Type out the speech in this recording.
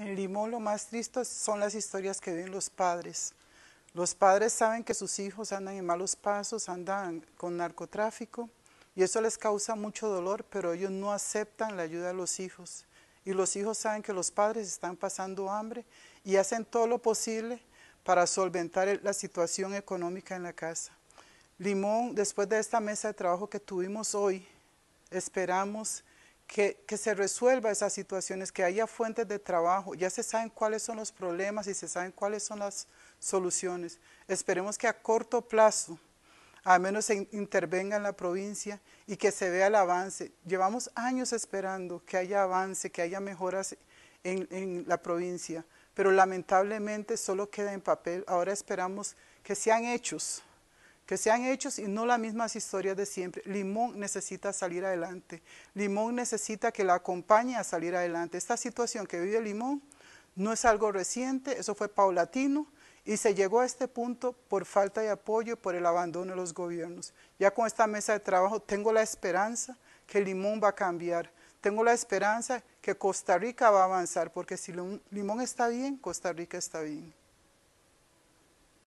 En Limón lo más triste son las historias que ven los padres. Los padres saben que sus hijos andan en malos pasos, andan con narcotráfico y eso les causa mucho dolor, pero ellos no aceptan la ayuda de los hijos. Y los hijos saben que los padres están pasando hambre y hacen todo lo posible para solventar la situación económica en la casa. Limón, después de esta mesa de trabajo que tuvimos hoy, esperamos que, se resuelva esas situaciones, que haya fuentes de trabajo. Ya se saben cuáles son los problemas y se saben cuáles son las soluciones. Esperemos que a corto plazo, al menos se intervenga en la provincia y que se vea el avance. Llevamos años esperando que haya avance, que haya mejoras en la provincia, pero lamentablemente solo queda en papel. Ahora esperamos que sean hechos que sean hechos y no las mismas historias de siempre. Limón necesita salir adelante. Limón necesita que la acompañe a salir adelante. Esta situación que vive Limón no es algo reciente, eso fue paulatino. Y se llegó a este punto por falta de apoyo, por el abandono de los gobiernos. Ya con esta mesa de trabajo tengo la esperanza que Limón va a cambiar. Tengo la esperanza que Costa Rica va a avanzar, porque si Limón está bien, Costa Rica está bien.